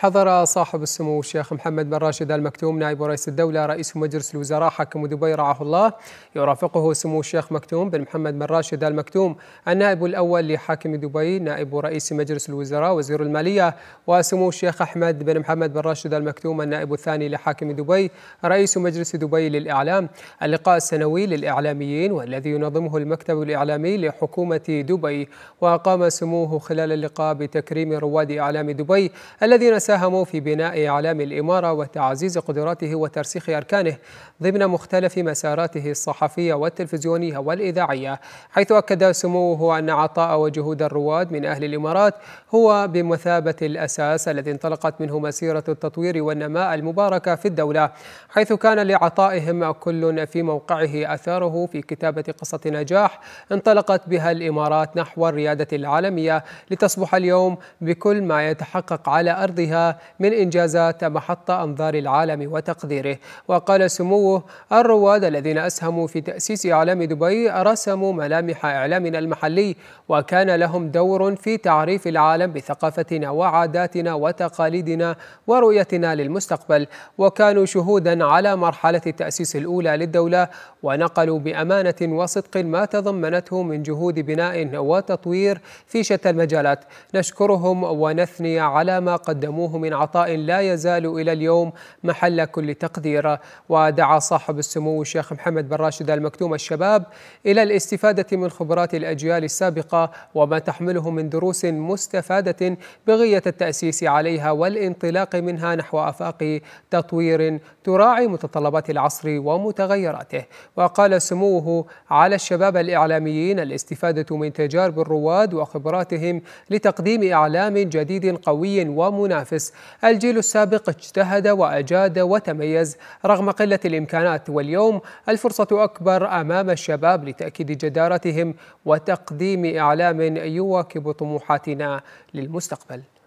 حضر صاحب السمو الشيخ محمد بن راشد المكتوم نائب رئيس الدولة رئيس مجلس الوزراء حاكم دبي رعاه الله يرافقه سمو الشيخ مكتوم بن محمد بن راشد المكتوم النائب الأول لحاكم دبي نائب رئيس مجلس الوزراء وزير المالية وسمو الشيخ أحمد بن محمد بن راشد المكتوم النائب الثاني لحاكم دبي رئيس مجلس دبي للإعلام اللقاء السنوي للإعلاميين والذي ينظمه المكتب الإعلامي لحكومة دبي وقام سموه خلال اللقاء بتكريم رواد إعلام دبي الذين ساهموا في بناء إعلام الإمارة وتعزيز قدراته وترسيخ أركانه ضمن مختلف مساراته الصحفية والتلفزيونية والإذاعية حيث أكد سموه أن عطاء وجهود الرواد من أهل الإمارات هو بمثابة الأساس الذي انطلقت منه مسيرة التطوير والنماء المباركة في الدولة حيث كان لعطائهم كل في موقعه أثاره في كتابة قصة نجاح انطلقت بها الإمارات نحو الريادة العالمية لتصبح اليوم بكل ما يتحقق على أرضها من إنجازات محط أنظار العالم وتقديره وقال سموه الرواد الذين أسهموا في تأسيس إعلام دبي رسموا ملامح إعلامنا المحلي وكان لهم دور في تعريف العالم بثقافتنا وعاداتنا وتقاليدنا ورؤيتنا للمستقبل وكانوا شهودا على مرحلة التأسيس الأولى للدولة ونقلوا بأمانة وصدق ما تضمنته من جهود بناء وتطوير في شتى المجالات نشكرهم ونثني على ما قدموه قدموه من عطاء لا يزال إلى اليوم محل كل تقدير ودعا صاحب السمو الشيخ محمد بن راشد المكتوم الشباب إلى الاستفادة من خبرات الأجيال السابقة وما تحمله من دروس مستفادة بغية التأسيس عليها والانطلاق منها نحو آفاق تطوير تراعي متطلبات العصر ومتغيراته وقال سموه على الشباب الإعلاميين الاستفادة من تجارب الرواد وخبراتهم لتقديم إعلام جديد قوي ومنافس المدارس الجيل السابق اجتهد وأجاد وتميز رغم قلة الإمكانات واليوم الفرصة أكبر أمام الشباب لتأكيد جدارتهم وتقديم إعلام يواكب طموحاتنا للمستقبل